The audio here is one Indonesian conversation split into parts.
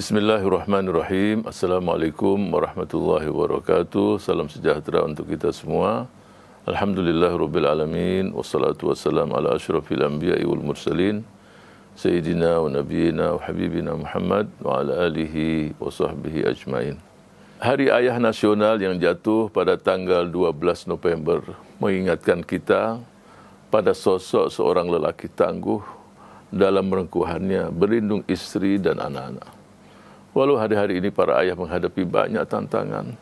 Bismillahirrahmanirrahim. Assalamualaikum warahmatullahi wabarakatuh. Salam sejahtera untuk kita semua. Alhamdulillah Rabbil Alamin. Wassalatu wassalam ala ashrafil anbiya wal mursalin. Sayyidina wa nabiyina wa habibina Muhammad wa ala alihi wa sahbihi ajmain. Hari Ayah Nasional yang jatuh pada tanggal 12 November mengingatkan kita pada sosok seorang lelaki tangguh dalam merengkuhannya berlindung istri dan anak-anak Walau hari-hari ini para ayah menghadapi banyak tantangan,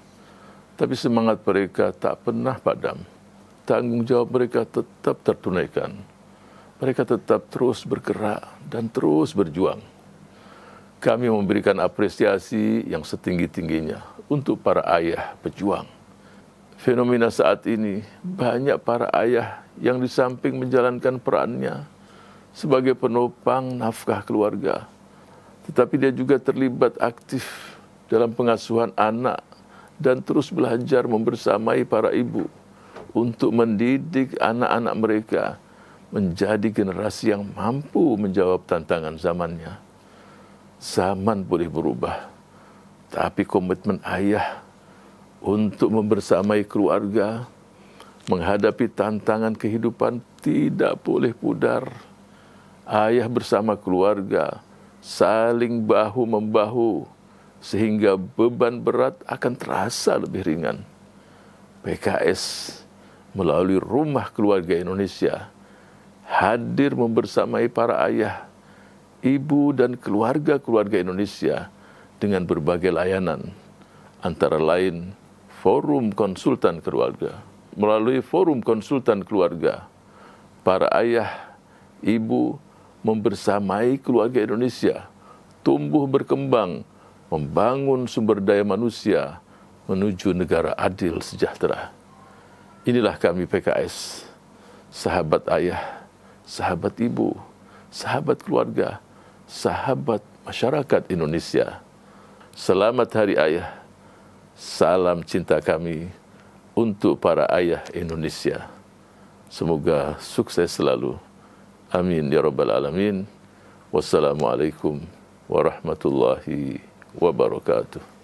tapi semangat mereka tak pernah padam. Tanggung jawab mereka tetap tertunaikan. Mereka tetap terus bergerak dan terus berjuang. Kami memberikan apresiasi yang setinggi-tingginya untuk para ayah pejuang. Fenomena saat ini banyak para ayah yang di samping menjalankan perannya sebagai penopang nafkah keluarga, tetapi dia juga terlibat aktif dalam pengasuhan anak dan terus belajar membersamai para ibu untuk mendidik anak-anak mereka menjadi generasi yang mampu menjawab tantangan zamannya. Zaman boleh berubah, tapi komitmen ayah untuk membersamai keluarga menghadapi tantangan kehidupan tidak boleh pudar. Ayah bersama keluarga saling bahu membahu sehingga beban berat akan terasa lebih ringan. PKS melalui rumah keluarga Indonesia hadir membersamai para ayah, ibu dan keluarga-keluarga Indonesia dengan berbagai layanan antara lain forum konsultan keluarga. Melalui forum konsultan keluarga, para ayah, ibu membersamai keluarga Indonesia, tumbuh berkembang, membangun sumber daya manusia menuju negara adil sejahtera. Inilah kami PKS, sahabat ayah, sahabat ibu, sahabat keluarga, sahabat masyarakat Indonesia. Selamat Hari Ayah. Salam cinta kami untuk para ayah Indonesia. Semoga sukses selalu. Amin ya rabbal alamin. Wassalamualaikum warahmatullahi wabarakatuh.